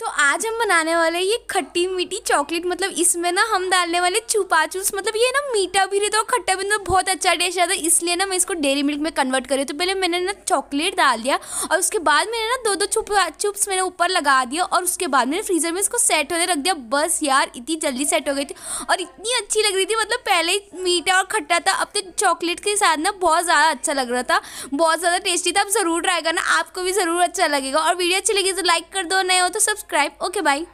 তো आज हम बनाने वाले ये खट्टी मीठी चॉकलेट मतलब इसमें ना हम डालने वाले छुपा चूस मतलब ये ना मीठा भी रहता है और खट्टा भी मतलब बहुत अच्छा टेस्ट आता है इसलिए ना मैं इसको डेरी मिल्क में कन्वर्ट करी तो पहले मैंने ना चॉकलेट डाल दिया और उसके बाद मैंने ना दो दो छुपा चुप्स मैंने ऊपर लगा दिया और उसके बाद मैंने फ्रीज़र में इसको सेट होने रख दिया बस यार इतनी जल्दी सेट हो गई थी और इतनी अच्छी लग रही थी मतलब पहले ही मीठा और खट्टा था अब तो चॉकलेट के साथ ना बहुत ज़्यादा अच्छा लग रहा था बहुत ज़्यादा टेस्टी था अब ज़रूर ट्राई करना आपको भी ज़रूर अच्छा लगेगा और वीडियो अच्छी लगी तो लाइक कर दो नए हो तो सब्सक्राइब ओके बाय